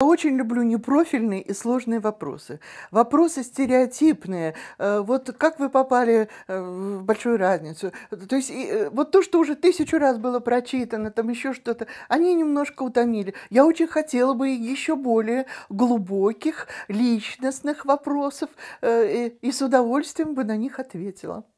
Я очень люблю непрофильные и сложные вопросы. Вопросы стереотипные. Э, вот как вы попали э, в большую разницу? То есть э, вот то, что уже тысячу раз было прочитано, там еще что-то, они немножко утомили. Я очень хотела бы еще более глубоких личностных вопросов и с удовольствием бы на них ответила.